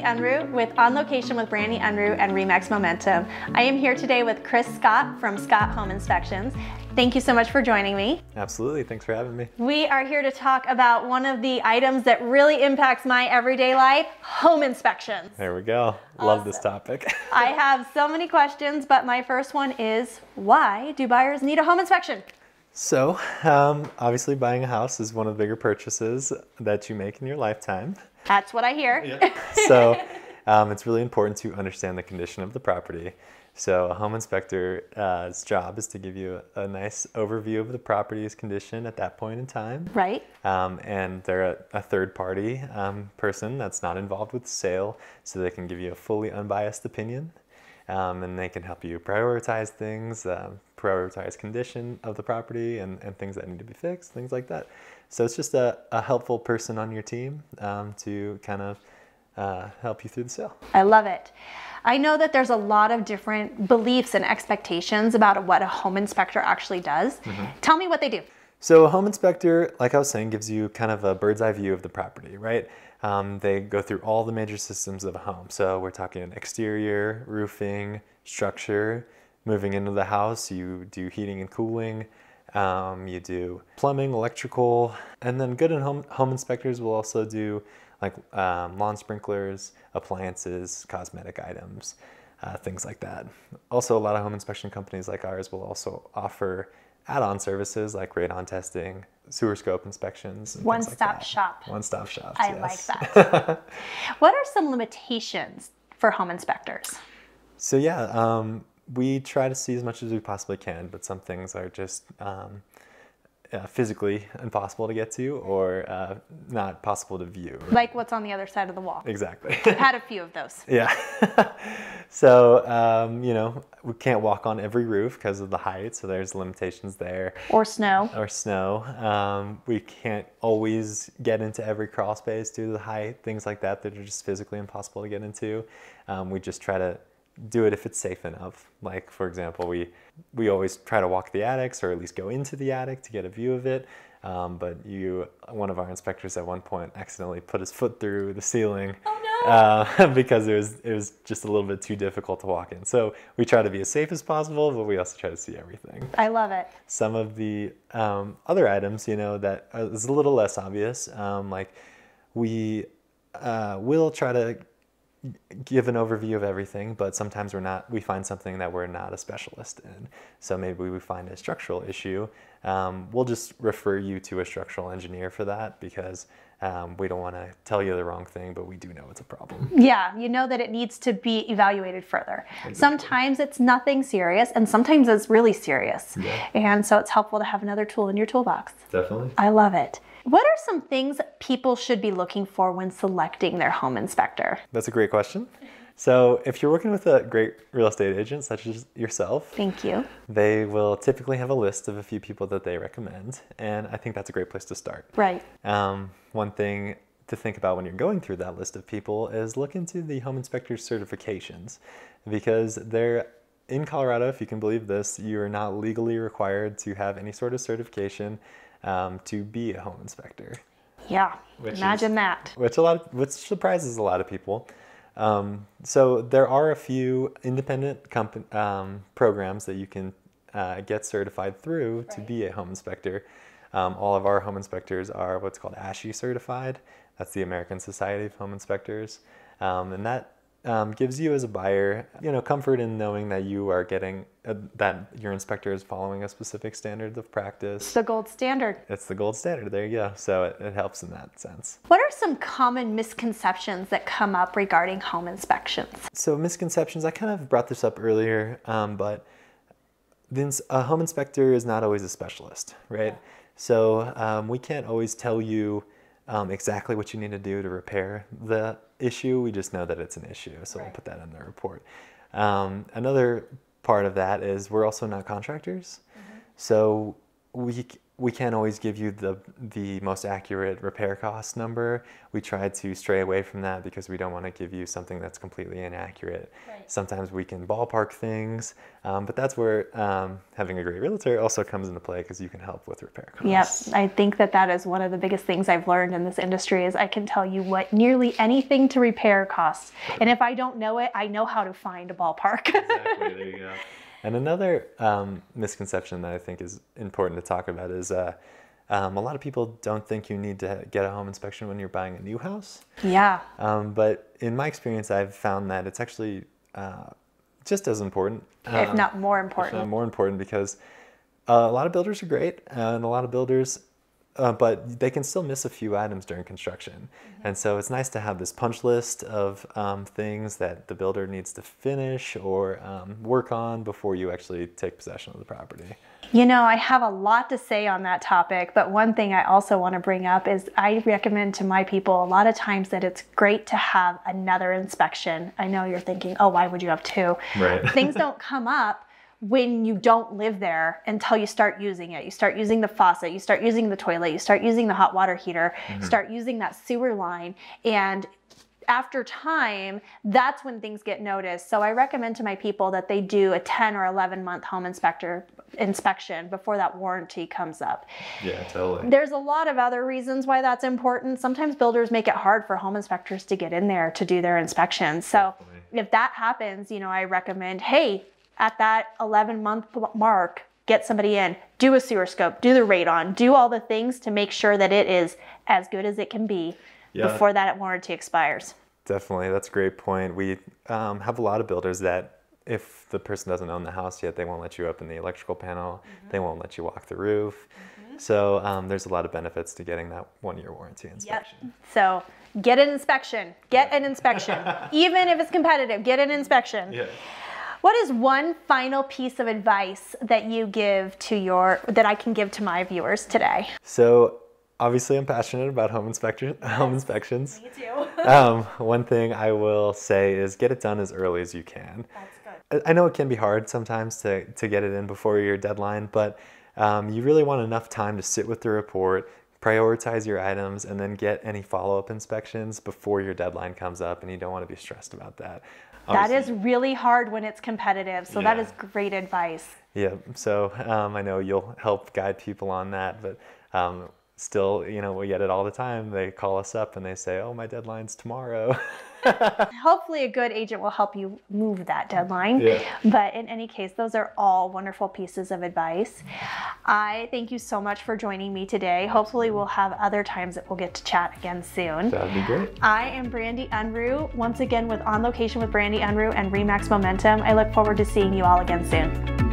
Brandy Unruh with On Location with Brandy Unruh and Remax Momentum. I am here today with Chris Scott from Scott Home Inspections. Thank you so much for joining me. Absolutely, thanks for having me. We are here to talk about one of the items that really impacts my everyday life, home inspections. There we go. Awesome. Love this topic. I have so many questions, but my first one is why do buyers need a home inspection? So, um, obviously, buying a house is one of the bigger purchases that you make in your lifetime. That's what I hear. Yeah. so um, it's really important to understand the condition of the property. So a home inspector's uh, job is to give you a, nice overview of the property's condition at that point in time. Right. Um, and they're a, a third party um, person that's not involved with the sale, so they can give you a fully unbiased opinion. Um, and they can help you prioritize things, um, prioritize condition of the property and, and things that need to be fixed, things like that. So it's just a, a helpful person on your team um, to kind of uh, help you through the sale. I love it. I know that there's a lot of different beliefs and expectations about what a home inspector actually does. Mm -hmm. Tell me what they do. So a home inspector, like I was saying, gives you kind of a bird's eye view of the property, right? Um, they go through all the major systems of a home. So we're talking exterior, roofing, structure, moving into the house, you do heating and cooling, um, you do plumbing, electrical, and then good and home, home inspectors will also do like um, lawn sprinklers, appliances, cosmetic items, uh, things like that. Also, a lot of home inspection companies like ours will also offer add-on services like radon testing, sewer scope inspections. One-stop shop. One-stop shop. I yes. like that. what are some limitations for home inspectors? So yeah, um, we try to see as much as we possibly can, but some things are just um, uh, physically impossible to get to or uh, not possible to view. Like what's on the other side of the wall. Exactly. we have had a few of those. Yeah. so, um, you know, we can't walk on every roof because of the height, so there's limitations there. Or snow. Or snow. Um, we can't always get into every crawl space due to the height, things like that that are just physically impossible to get into. Um, we just try to do it if it's safe enough. Like for example, we we always try to walk the attics or at least go into the attic to get a view of it. Um, but you, one of our inspectors at one point accidentally put his foot through the ceiling. Oh, no. Uh, because it was it was just a little bit too difficult to walk in. So we try to be as safe as possible, but we also try to see everything. I love it. Some of the um, other items, you know, that is a little less obvious, um, like we uh, will try to give an overview of everything, but sometimes we're not, we find something that we're not a specialist in. So maybe we find a structural issue. Um, we'll just refer you to a structural engineer for that because um, we don't want to tell you the wrong thing, but we do know it's a problem. Yeah, you know that it needs to be evaluated further. Exactly. Sometimes it's nothing serious, and sometimes it's really serious. Yeah. And so it's helpful to have another tool in your toolbox. Definitely. I love it. What are some things people should be looking for when selecting their home inspector? That's a great question. So if you're working with a great real estate agent, such as yourself, thank you. They will typically have a list of a few people that they recommend, and I think that's a great place to start. Right. Um, one thing to think about when you're going through that list of people is look into the home inspector certifications, because they're in Colorado. If you can believe this, you are not legally required to have any sort of certification um, to be a home inspector. Yeah, imagine is, that. Which a lot, of, which surprises a lot of people. Um, so there are a few independent comp- um, programs that you can uh, get certified through right. to be a home inspector. Um, all of our home inspectors are what's called ASHI certified. That's the American Society of Home Inspectors, um, and that um, gives you as a buyer, you know, comfort in knowing that you are getting uh, that your inspector is following a specific standard of practice. It's the gold standard. It's the gold standard. There you go. So it, it helps in that sense. What are some common misconceptions that come up regarding home inspections? So misconceptions. I kind of brought this up earlier, um, but a home inspector is not always a specialist, right? Yeah. So um, we can't always tell you um, exactly what you need to do to repair the issue. We just know that it's an issue, so right. we'll put that in the report. Um, another part of that is we're also not contractors, mm-hmm. so we we can't always give you the, the most accurate repair cost number. We try to stray away from that because we don't want to give you something that's completely inaccurate. Right. Sometimes we can ballpark things, um, but that's where um, having a great realtor also comes into play because you can help with repair costs. Yep, I think that that is one of the biggest things I've learned in this industry is I can tell you what nearly anything to repair costs. And if I don't know it, I know how to find a ballpark. exactly, there you go. And another um, misconception that I think is important to talk about is uh, um, a lot of people don't think you need to get a home inspection when you're buying a new house. Yeah. Um, but in my experience, I've found that it's actually uh, just as important, if not um, more important. If not more important, because uh, a lot of builders are great, and a lot of builders uh, but they can still miss a few items during construction. Mm -hmm. And so it's nice to have this punch list of um, things that the builder needs to finish or um, work on before you actually take possession of the property. You know, I have a lot to say on that topic, but one thing I also want to bring up is I recommend to my people a lot of times that it's great to have another inspection. I know you're thinking, oh, why would you have two? Right. things don't come up when you don't live there until you start using it. You start using the faucet, you start using the toilet, you start using the hot water heater, mm-hmm. start using that sewer line. And after time, that's when things get noticed. So I recommend to my people that they do a 10 or 11 month home inspector inspection before that warranty comes up. Yeah, totally. There's a lot of other reasons why that's important. Sometimes builders make it hard for home inspectors to get in there to do their inspections. So Definitely. if that happens, you know, I recommend, hey, at that 11 month mark, get somebody in, do a sewer scope, do the radon, do all the things to make sure that it is as good as it can be yeah. before that warranty expires. Definitely, that's a great point. We um, have a lot of builders that if the person doesn't own the house yet, they won't let you open the electrical panel, mm-hmm. they won't let you walk the roof. Mm-hmm. So um, there's a lot of benefits to getting that one-year warranty inspection. Yep. So get an inspection, get yeah. an inspection, even if it's competitive, get an inspection. Yeah. What is one final piece of advice that you give to your, that I can give to my viewers today? So obviously I'm passionate about home inspection home inspections. Me too. um, one thing I will say is get it done as early as you can. That's good. I know it can be hard sometimes to, to get it in before your deadline, but um, you really want enough time to sit with the report, prioritize your items and then get any follow-up inspections before your deadline comes up and you don't want to be stressed about that Obviously. that is really hard when it's competitive so yeah. that is great advice yeah so um, i know you'll help guide people on that but um, still, you know, we get it all the time. They call us up and they say, oh, my deadline's tomorrow. Hopefully, a good agent will help you move that deadline. Yeah. But in any case, those are all wonderful pieces of advice. I thank you so much for joining me today. Hopefully, we'll have other times that we'll get to chat again soon. That'd be great. I am Brandy Unruh, once again with On Location with Brandy Unruh and Remax Momentum. I look forward to seeing you all again soon.